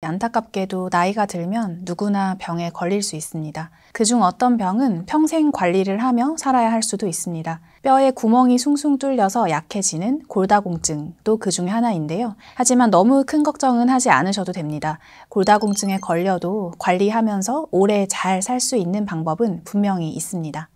안타깝게도 나이가 들면 누구나 병에 걸릴 수 있습니다. 그중 어떤 병은 평생 관리를 하며 살아야 할 수도 있습니다. 뼈에 구멍이 숭숭 뚫려서 약해지는 골다공증도 그 중에 하나인데요. 하지만 너무 큰 걱정은 하지 않으셔도 됩니다. 골다공증에 걸려도 관리하면서 오래 잘 살 수 있는 방법은 분명히 있습니다.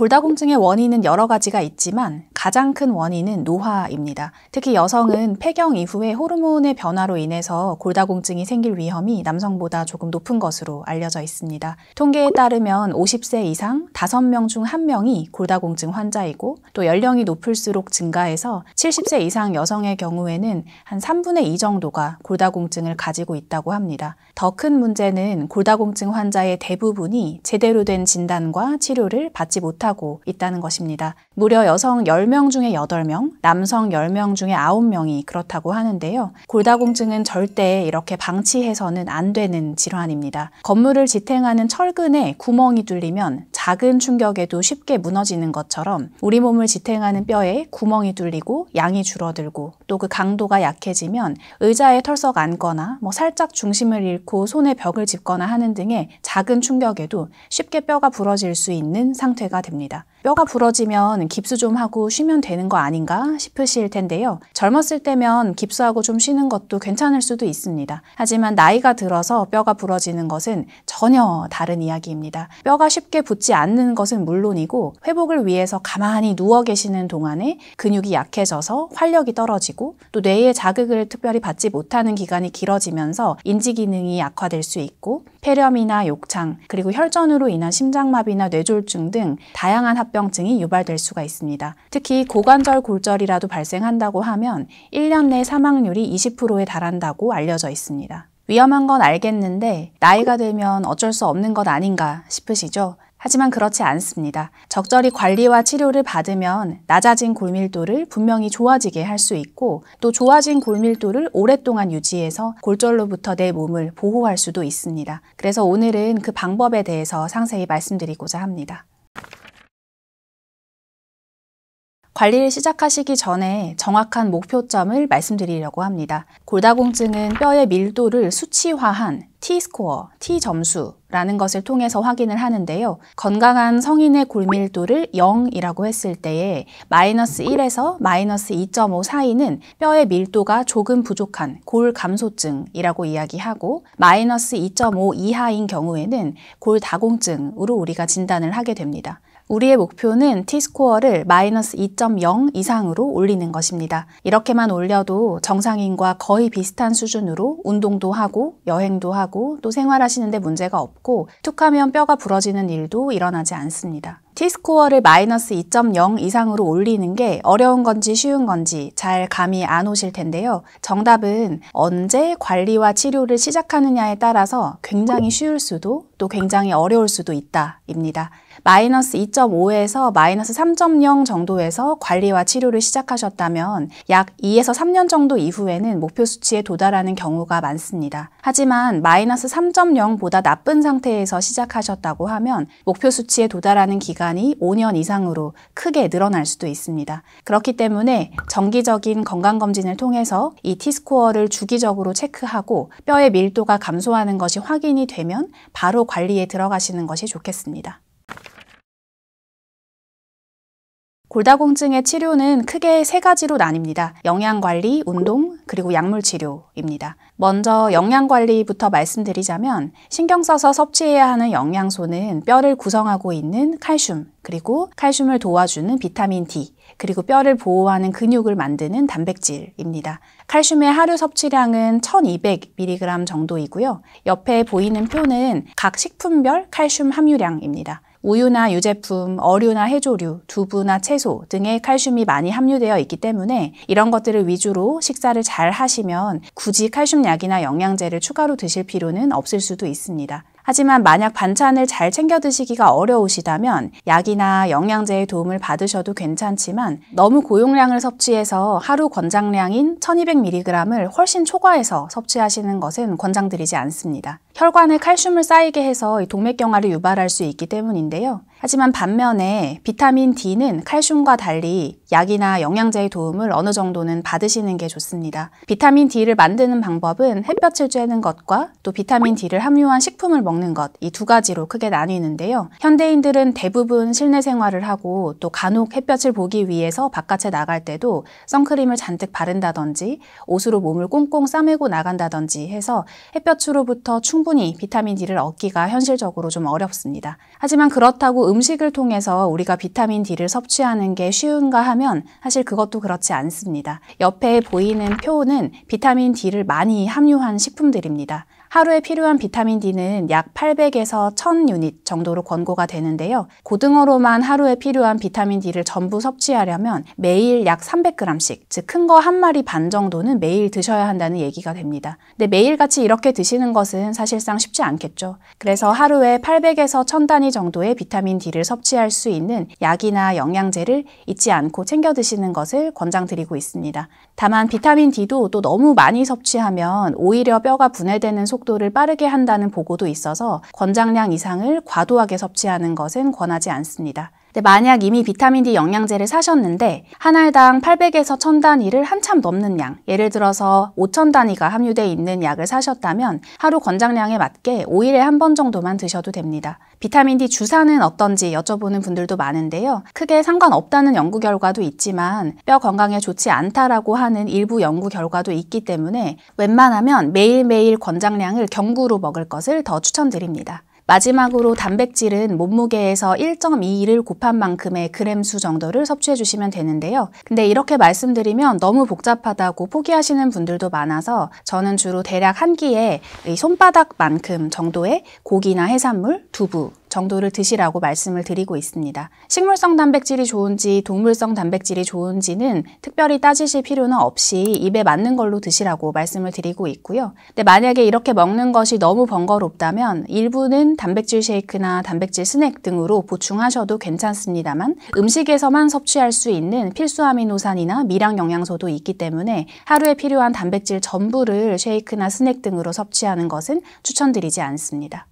골다공증의 원인은 여러 가지가 있지만 가장 큰 원인은 노화입니다. 특히 여성은 폐경 이후에 호르몬의 변화로 인해서 골다공증이 생길 위험이 남성보다 조금 높은 것으로 알려져 있습니다. 통계에 따르면 50세 이상 5명 중 1명이 골다공증 환자이고 또 연령이 높을수록 증가해서 70세 이상 여성의 경우에는 한 3분의 2 정도가 골다공증을 가지고 있다고 합니다. 더 큰 문제는 골다공증 환자의 대부분이 제대로 된 진단과 치료를 받지 못하고 있다는 것입니다. 무려 여성 10 10명 중에 8명, 남성 10명 중에 9명이 그렇다고 하는데요. 골다공증은 절대 이렇게 방치해서는 안 되는 질환입니다. 건물을 지탱하는 철근에 구멍이 뚫리면 작은 충격에도 쉽게 무너지는 것처럼 우리 몸을 지탱하는 뼈에 구멍이 뚫리고 양이 줄어들고 또 그 강도가 약해지면 의자에 털썩 앉거나 뭐 살짝 중심을 잃고 손에 벽을 짚거나 하는 등의 작은 충격에도 쉽게 뼈가 부러질 수 있는 상태가 됩니다. 뼈가 부러지면 깁스 좀 하고 쉬면 되는 거 아닌가 싶으실 텐데요. 젊었을 때면 깁스하고 좀 쉬는 것도 괜찮을 수도 있습니다. 하지만 나이가 들어서 뼈가 부러지는 것은 전혀 다른 이야기입니다. 뼈가 쉽게 붙지 않는 것은 물론이고 회복을 위해서 가만히 누워 계시는 동안에 근육이 약해져서 활력이 떨어지고 또 뇌의 자극을 특별히 받지 못하는 기간이 길어지면서 인지 기능이 약화될수 있고 폐렴이나 욕창, 그리고 혈전으로 인한 심장마비나 뇌졸중 등 다양한 합병증이 유발될 수가 있습니다. 특히 고관절 골절이라도 발생한다고 하면 1년 내 사망률이 20%에 달한다고 알려져 있습니다. 위험한 건 알겠는데 나이가 들면 어쩔 수 없는 것 아닌가 싶으시죠? 하지만 그렇지 않습니다. 적절히 관리와 치료를 받으면 낮아진 골밀도를 분명히 좋아지게 할 수 있고 또 좋아진 골밀도를 오랫동안 유지해서 골절로부터 내 몸을 보호할 수도 있습니다. 그래서 오늘은 그 방법에 대해서 상세히 말씀드리고자 합니다. 관리를 시작하시기 전에 정확한 목표점을 말씀드리려고 합니다. 골다공증은 뼈의 밀도를 수치화한 T-스코어, T-점수라는 것을 통해서 확인을 하는데요. 건강한 성인의 골밀도를 0이라고 했을 때에 마이너스 1에서 마이너스 2.5 사이는 뼈의 밀도가 조금 부족한 골감소증이라고 이야기하고 마이너스 2.5 이하인 경우에는 골다공증으로 우리가 진단을 하게 됩니다. 우리의 목표는 T스코어를 마이너스 2.0 이상으로 올리는 것입니다. 이렇게만 올려도 정상인과 거의 비슷한 수준으로 운동도 하고 여행도 하고 또 생활하시는데 문제가 없고 툭하면 뼈가 부러지는 일도 일어나지 않습니다. T스코어를 마이너스 2.0 이상으로 올리는 게 어려운 건지 쉬운 건지 잘 감이 안 오실 텐데요. 정답은 언제 관리와 치료를 시작하느냐에 따라서 굉장히 쉬울 수도 또 굉장히 어려울 수도 있다입니다. 마이너스 2.5에서 마이너스 3.0 정도에서 관리와 치료를 시작하셨다면 약 2에서 3년 정도 이후에는 목표 수치에 도달하는 경우가 많습니다. 하지만 마이너스 3.0보다 나쁜 상태에서 시작하셨다고 하면 목표 수치에 도달하는 기간이 5년 이상으로 크게 늘어날 수도 있습니다. 그렇기 때문에 정기적인 건강검진을 통해서 이 T스코어를 주기적으로 체크하고 뼈의 밀도가 감소하는 것이 확인이 되면 바로 관리에 들어가시는 것이 좋겠습니다. 골다공증의 치료는 크게 세 가지로 나뉩니다. 영양관리, 운동, 그리고 약물치료입니다. 먼저 영양관리부터 말씀드리자면 신경 써서 섭취해야 하는 영양소는 뼈를 구성하고 있는 칼슘, 그리고 칼슘을 도와주는 비타민 D, 그리고 뼈를 보호하는 근육을 만드는 단백질입니다. 칼슘의 하루 섭취량은 1200mg 정도이고요. 옆에 보이는 표는 각 식품별 칼슘 함유량입니다. 우유나 유제품, 어류나 해조류, 두부나 채소 등에 칼슘이 많이 함유되어 있기 때문에 이런 것들을 위주로 식사를 잘 하시면 굳이 칼슘약이나 영양제를 추가로 드실 필요는 없을 수도 있습니다. 하지만 만약 반찬을 잘 챙겨 드시기가 어려우시다면 약이나 영양제의 도움을 받으셔도 괜찮지만 너무 고용량을 섭취해서 하루 권장량인 1200mg을 훨씬 초과해서 섭취하시는 것은 권장드리지 않습니다. 혈관에 칼슘을 쌓이게 해서 동맥경화를 유발할 수 있기 때문인데요. 하지만 반면에 비타민 D는 칼슘과 달리 약이나 영양제의 도움을 어느 정도는 받으시는 게 좋습니다. 비타민 D를 만드는 방법은 햇볕을 쬐는 것과 또 비타민 D를 함유한 식품을 먹는 것 이 두 가지로 크게 나뉘는데요. 현대인들은 대부분 실내 생활을 하고 또 간혹 햇볕을 보기 위해서 바깥에 나갈 때도 선크림을 잔뜩 바른다든지 옷으로 몸을 꽁꽁 싸매고 나간다든지 해서 햇볕으로부터 충분히 비타민 D를 얻기가 현실적으로 좀 어렵습니다. 하지만 그렇다고 음식을 통해서 우리가 비타민 D를 섭취하는 게 쉬운가 하면 사실 그것도 그렇지 않습니다. 옆에 보이는 표는 비타민 D를 많이 함유한 식품들입니다. 하루에 필요한 비타민 D는 약 800에서 1000유닛 정도로 권고가 되는데요. 고등어로만 하루에 필요한 비타민 D를 전부 섭취하려면 매일 약 300g씩, 즉 큰 거 한 마리 반 정도는 매일 드셔야 한다는 얘기가 됩니다. 근데 매일같이 이렇게 드시는 것은 사실상 쉽지 않겠죠. 그래서 하루에 800에서 1000 단위 정도의 비타민 D를 섭취할 수 있는 약이나 영양제를 잊지 않고 챙겨 드시는 것을 권장드리고 있습니다. 다만 비타민 D도 또 너무 많이 섭취하면 오히려 뼈가 분해되는 속 속도를 빠르게 한다는 보고도 있어서 권장량 이상을 과도하게 섭취하는 것은 권하지 않습니다. 근데 만약 이미 비타민 D 영양제를 사셨는데 한 알당 800에서 1000단위를 한참 넘는 양, 예를 들어서 5000단위가 함유되어 있는 약을 사셨다면 하루 권장량에 맞게 5일에 한 번 정도만 드셔도 됩니다. 비타민 D 주사는 어떤지 여쭤보는 분들도 많은데요. 크게 상관없다는 연구 결과도 있지만 뼈 건강에 좋지 않다라고 하는 일부 연구 결과도 있기 때문에 웬만하면 매일매일 권장량을 경구로 먹을 것을 더 추천드립니다. 마지막으로 단백질은 몸무게에서 1.21을 곱한 만큼의 그램수 정도를 섭취해 주시면 되는데요. 근데 이렇게 말씀드리면 너무 복잡하다고 포기하시는 분들도 많아서 저는 주로 대략 한 끼에 손바닥만큼 정도의 고기나 해산물, 두부, 정도를 드시라고 말씀을 드리고 있습니다. 식물성 단백질이 좋은지 동물성 단백질이 좋은지는 특별히 따지실 필요는 없이 입에 맞는 걸로 드시라고 말씀을 드리고 있고요. 근데 만약에 이렇게 먹는 것이 너무 번거롭다면 일부는 단백질 쉐이크나 단백질 스낵 등으로 보충하셔도 괜찮습니다만 음식에서만 섭취할 수 있는 필수 아미노산이나 미량 영양소도 있기 때문에 하루에 필요한 단백질 전부를 쉐이크나 스낵 등으로 섭취하는 것은 추천드리지 않습니다.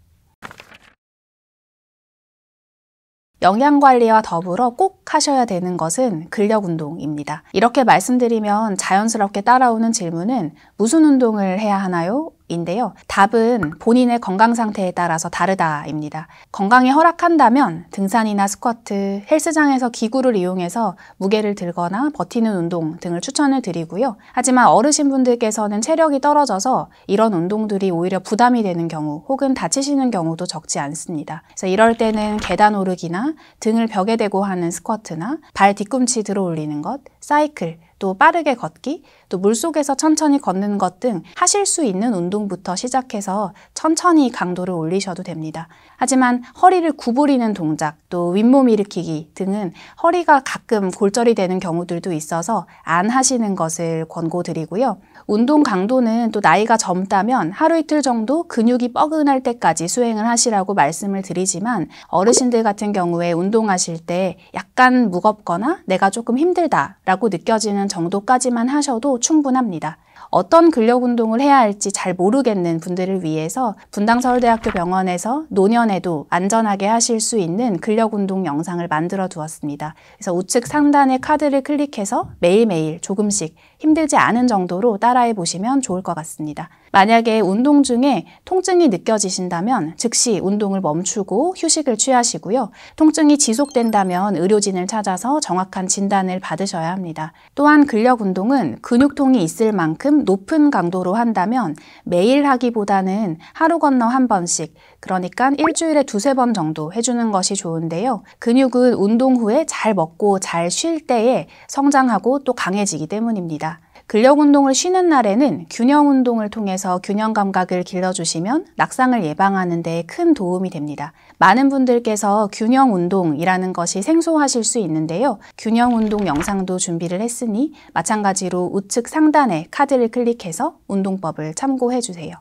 영양관리와 더불어 꼭 하셔야 되는 것은 근력운동입니다. 이렇게 말씀드리면 자연스럽게 따라오는 질문은 무슨 운동을 해야 하나요? 인데요. 답은 본인의 건강 상태에 따라서 다르다입니다. 건강이 허락한다면 등산이나 스쿼트, 헬스장에서 기구를 이용해서 무게를 들거나 버티는 운동 등을 추천을 드리고요. 하지만 어르신분들께서는 체력이 떨어져서 이런 운동들이 오히려 부담이 되는 경우 혹은 다치시는 경우도 적지 않습니다. 그래서 이럴 때는 계단 오르기나 등을 벽에 대고 하는 스쿼트나 발 뒤꿈치 들어 올리는 것, 사이클, 또 빠르게 걷기, 또 물속에서 천천히 걷는 것 등 하실 수 있는 운동부터 시작해서 천천히 강도를 올리셔도 됩니다. 하지만 허리를 구부리는 동작, 또 윗몸 일으키기 등은 허리가 가끔 골절이 되는 경우들도 있어서 안 하시는 것을 권고드리고요. 운동 강도는 또 나이가 젊다면 하루 이틀 정도 근육이 뻐근할 때까지 수행을 하시라고 말씀을 드리지만 어르신들 같은 경우에 운동하실 때 약간 무겁거나 내가 조금 힘들다라고 라고 느껴지는 정도까지만 하셔도 충분합니다. 어떤 근력 운동을 해야 할지 잘 모르겠는 분들을 위해서 분당 서울대학교 병원에서 노년에도 안전하게 하실 수 있는 근력 운동 영상을 만들어 두었습니다. 그래서 우측 상단의 카드를 클릭해서 매일매일 조금씩 힘들지 않은 정도로 따라해 보시면 좋을 것 같습니다. 만약에 운동 중에 통증이 느껴지신다면 즉시 운동을 멈추고 휴식을 취하시고요. 통증이 지속된다면 의료진을 찾아서 정확한 진단을 받으셔야 합니다. 또한 근력 운동은 근육통이 있을 만큼 만큼 높은 강도로 한다면 매일 하기보다는 하루 건너 한 번씩 그러니까 일주일에 두세 번 정도 해주는 것이 좋은데요. 근육은 운동 후에 잘 먹고 잘 쉴 때에 성장하고 또 강해지기 때문입니다. 근력 운동을 쉬는 날에는 균형 운동을 통해서 균형 감각을 길러주시면 낙상을 예방하는 데 큰 도움이 됩니다. 많은 분들께서 균형 운동이라는 것이 생소하실 수 있는데요. 균형 운동 영상도 준비를 했으니 마찬가지로 우측 상단에 카드를 클릭해서 운동법을 참고해 주세요.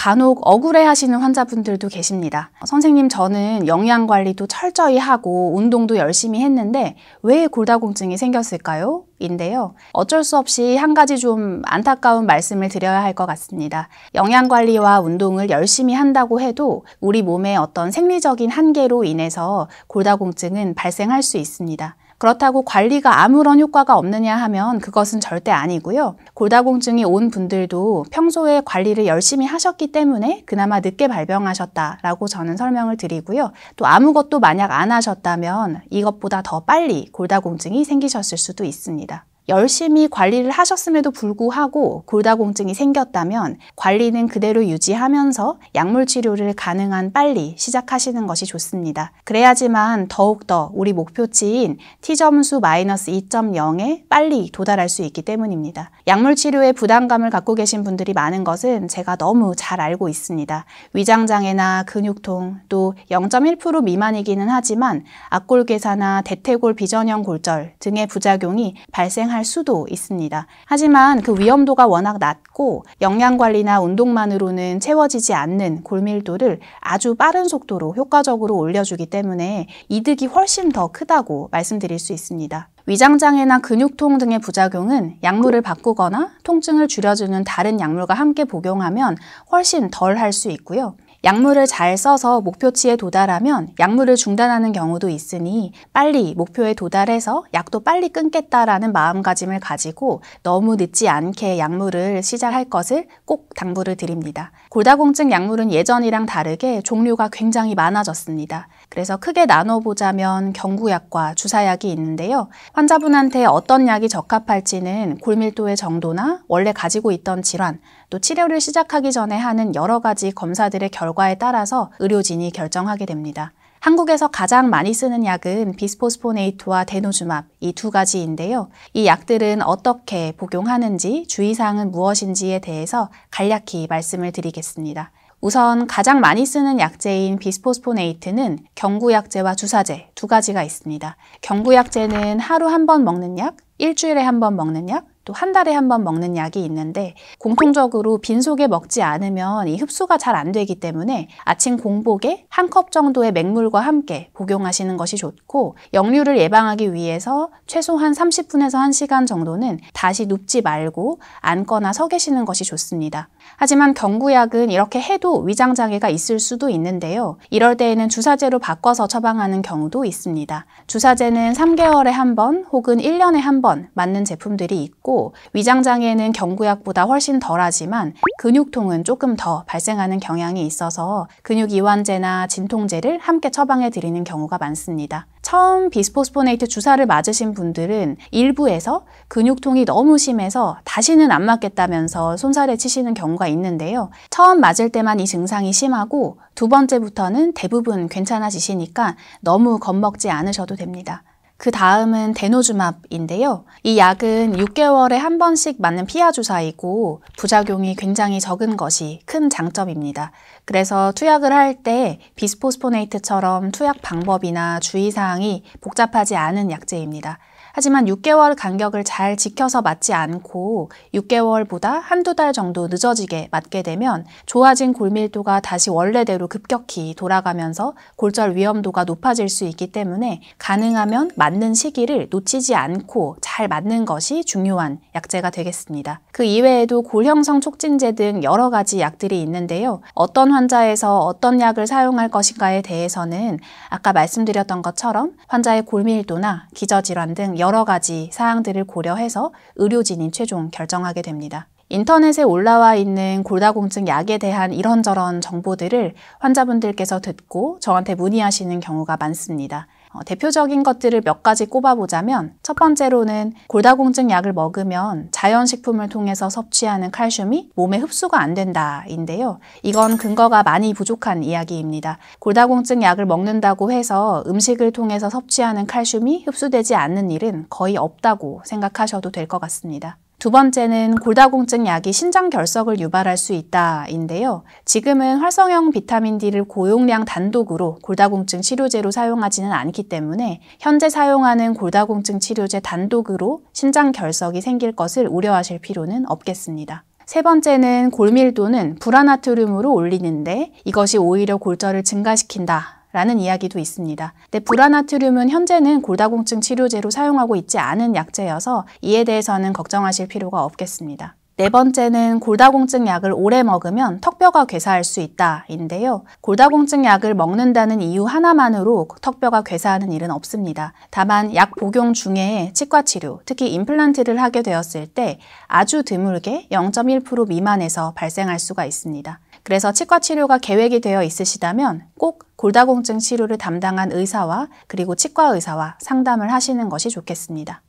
간혹 억울해 하시는 환자분들도 계십니다. 선생님 저는 영양관리도 철저히 하고 운동도 열심히 했는데 왜 골다공증이 생겼을까요? 인데요. 어쩔 수 없이 한 가지 좀 안타까운 말씀을 드려야 할 것 같습니다. 영양관리와 운동을 열심히 한다고 해도 우리 몸의 어떤 생리적인 한계로 인해서 골다공증은 발생할 수 있습니다. 그렇다고 관리가 아무런 효과가 없느냐 하면 그것은 절대 아니고요. 골다공증이 온 분들도 평소에 관리를 열심히 하셨기 때문에 그나마 늦게 발병하셨다라고 저는 설명을 드리고요. 또 아무것도 만약 안 하셨다면 이것보다 더 빨리 골다공증이 생기셨을 수도 있습니다. 열심히 관리를 하셨음에도 불구하고 골다공증이 생겼다면 관리는 그대로 유지하면서 약물 치료를 가능한 빨리 시작하시는 것이 좋습니다. 그래야지만 더욱더 우리 목표치인 T점수 마이너스 2.0에 빨리 도달할 수 있기 때문입니다. 약물 치료에 부담감을 갖고 계신 분들이 많은 것은 제가 너무 잘 알고 있습니다. 위장장애나 근육통 또 0.1% 미만이기는 하지만 악골계사나 대퇴골 비전형 골절 등의 부작용이 발생할 할 수도 있습니다. 하지만 그 위험도가 워낙 낮고 영양관리나 운동만으로는 채워지지 않는 골밀도를 아주 빠른 속도로 효과적으로 올려주기 때문에 이득이 훨씬 더 크다고 말씀드릴 수 있습니다. 위장장애나 근육통 등의 부작용은 약물을 바꾸거나 통증을 줄여주는 다른 약물과 함께 복용하면 훨씬 덜 할 수 있고요. 약물을 잘 써서 목표치에 도달하면 약물을 중단하는 경우도 있으니 빨리 목표에 도달해서 약도 빨리 끊겠다라는 마음가짐을 가지고 너무 늦지 않게 약물을 시작할 것을 꼭 당부를 드립니다. 골다공증 약물은 예전이랑 다르게 종류가 굉장히 많아졌습니다. 그래서 크게 나눠보자면 경구약과 주사약이 있는데요. 환자분한테 어떤 약이 적합할지는 골밀도의 정도나 원래 가지고 있던 질환, 또 치료를 시작하기 전에 하는 여러 가지 검사들의 결과에 따라서 의료진이 결정하게 됩니다. 한국에서 가장 많이 쓰는 약은 비스포스포네이트와 데노주맙 이 두 가지인데요. 이 약들은 어떻게 복용하는지 주의사항은 무엇인지에 대해서 간략히 말씀을 드리겠습니다. 우선 가장 많이 쓰는 약제인 비스포스포네이트는 경구약제와 주사제 두 가지가 있습니다. 경구약제는 하루 한 번 먹는 약, 일주일에 한 번 먹는 약, 또한 달에 한 번 먹는 약이 있는데 공통적으로 빈속에 먹지 않으면 이 흡수가 잘 안 되기 때문에 아침 공복에 한 컵 정도의 맹물과 함께 복용하시는 것이 좋고 역류를 예방하기 위해서 최소한 30분에서 1시간 정도는 다시 눕지 말고 앉거나 서 계시는 것이 좋습니다. 하지만 경구약은 이렇게 해도 위장 장애가 있을 수도 있는데요. 이럴 때에는 주사제로 바꿔서 처방하는 경우도 있습니다. 주사제는 3개월에 한 번 혹은 1년에 한 번 맞는 제품들이 있고 있고 위장장애는 경구약보다 훨씬 덜하지만 근육통은 조금 더 발생하는 경향이 있어서 근육이완제나 진통제를 함께 처방해 드리는 경우가 많습니다. 처음 비스포스포네이트 주사를 맞으신 분들은 일부에서 근육통이 너무 심해서 다시는 안 맞겠다면서 손살에 치시는 경우가 있는데요. 처음 맞을 때만 이 증상이 심하고 두 번째부터는 대부분 괜찮아지시니까 너무 겁먹지 않으셔도 됩니다. 그 다음은 데노주맙인데요. 이 약은 6개월에 한 번씩 맞는 피하 주사이고 부작용이 굉장히 적은 것이 큰 장점입니다. 그래서 투약을 할 때 비스포스포네이트처럼 투약 방법이나 주의사항이 복잡하지 않은 약제입니다. 하지만 6개월 간격을 잘 지켜서 맞지 않고 6개월보다 한두 달 정도 늦어지게 맞게 되면 좋아진 골밀도가 다시 원래대로 급격히 돌아가면서 골절 위험도가 높아질 수 있기 때문에 가능하면 맞는 시기를 놓치지 않고 잘 맞는 것이 중요한 약제가 되겠습니다. 그 이외에도 골형성 촉진제 등 여러 가지 약들이 있는데요. 어떤 환자에서 어떤 약을 사용할 것인가에 대해서는 아까 말씀드렸던 것처럼 환자의 골밀도나 기저질환 등 여러 여러 가지 사항들을 고려해서 의료진이 최종 결정하게 됩니다. 인터넷에 올라와 있는 골다공증 약에 대한 이런저런 정보들을 환자분들께서 듣고 저한테 문의하시는 경우가 많습니다. 어, 대표적인 것들을 몇 가지 꼽아보자면 첫 번째로는 골다공증 약을 먹으면 자연식품을 통해서 섭취하는 칼슘이 몸에 흡수가 안 된다인데요. 이건 근거가 많이 부족한 이야기입니다. 골다공증 약을 먹는다고 해서 음식을 통해서 섭취하는 칼슘이 흡수되지 않는 일은 거의 없다고 생각하셔도 될 것 같습니다. 두 번째는 골다공증 약이 신장 결석을 유발할 수 있다인데요. 지금은 활성형 비타민 D를 고용량 단독으로 골다공증 치료제로 사용하지는 않기 때문에 현재 사용하는 골다공증 치료제 단독으로 신장 결석이 생길 것을 우려하실 필요는 없겠습니다. 세 번째는 골밀도는 불안나트륨으로 올리는데 이것이 오히려 골절을 증가시킨다 라는 이야기도 있습니다. 근데 불안아트륨은 현재는 골다공증 치료제로 사용하고 있지 않은 약제여서 이에 대해서는 걱정하실 필요가 없겠습니다. 네 번째는 골다공증 약을 오래 먹으면 턱뼈가 괴사할 수 있다인데요. 골다공증 약을 먹는다는 이유 하나만으로 턱뼈가 괴사하는 일은 없습니다. 다만 약 복용 중에 치과 치료, 특히 임플란트를 하게 되었을 때 아주 드물게 0.1% 미만에서 발생할 수가 있습니다. 그래서 치과 치료가 계획이 되어 있으시다면 꼭 골다공증 치료를 담당한 의사와 그리고 치과 의사와 상담을 하시는 것이 좋겠습니다.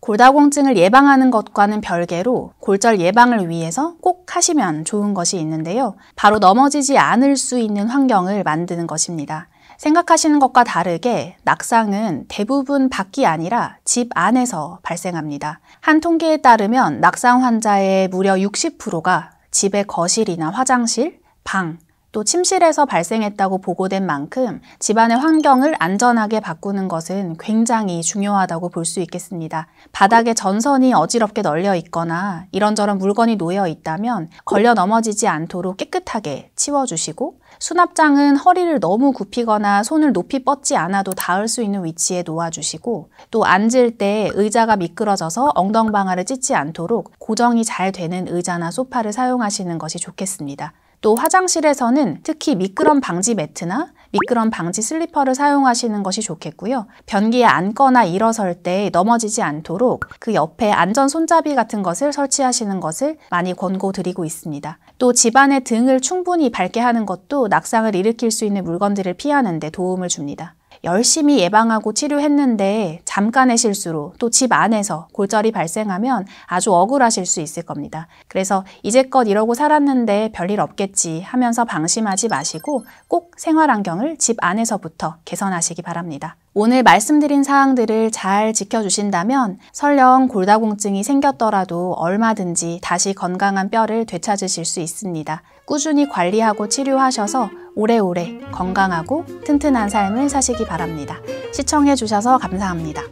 골다공증을 예방하는 것과는 별개로 골절 예방을 위해서 꼭 하시면 좋은 것이 있는데요. 바로 넘어지지 않을 수 있는 환경을 만드는 것입니다. 생각하시는 것과 다르게 낙상은 대부분 밖이 아니라 집 안에서 발생합니다. 한 통계에 따르면 낙상 환자의 무려 60%가 집의 거실이나 화장실, 방, 또 침실에서 발생했다고 보고된 만큼 집안의 환경을 안전하게 바꾸는 것은 굉장히 중요하다고 볼 수 있겠습니다. 바닥에 전선이 어지럽게 널려 있거나 이런저런 물건이 놓여 있다면 걸려 넘어지지 않도록 깨끗하게 치워주시고 수납장은 허리를 너무 굽히거나 손을 높이 뻗지 않아도 닿을 수 있는 위치에 놓아주시고 또 앉을 때 의자가 미끄러져서 엉덩방아를 찢지 않도록 고정이 잘 되는 의자나 소파를 사용하시는 것이 좋겠습니다. 또 화장실에서는 특히 미끄럼 방지 매트나 미끄럼 방지 슬리퍼를 사용하시는 것이 좋겠고요. 변기에 앉거나 일어설 때 넘어지지 않도록 그 옆에 안전 손잡이 같은 것을 설치하시는 것을 많이 권고드리고 있습니다. 또 집안의 등을 충분히 밝게 하는 것도 낙상을 일으킬 수 있는 물건들을 피하는 데 도움을 줍니다. 열심히 예방하고 치료했는데 잠깐의 실수로 또 집 안에서 골절이 발생하면 아주 억울하실 수 있을 겁니다. 그래서 이제껏 이러고 살았는데 별일 없겠지 하면서 방심하지 마시고 꼭 생활 환경을 집 안에서부터 개선하시기 바랍니다. 오늘 말씀드린 사항들을 잘 지켜주신다면 설령 골다공증이 생겼더라도 얼마든지 다시 건강한 뼈를 되찾으실 수 있습니다. 꾸준히 관리하고 치료하셔서 오래오래 건강하고 튼튼한 삶을 사시기 바랍니다. 시청해주셔서 감사합니다.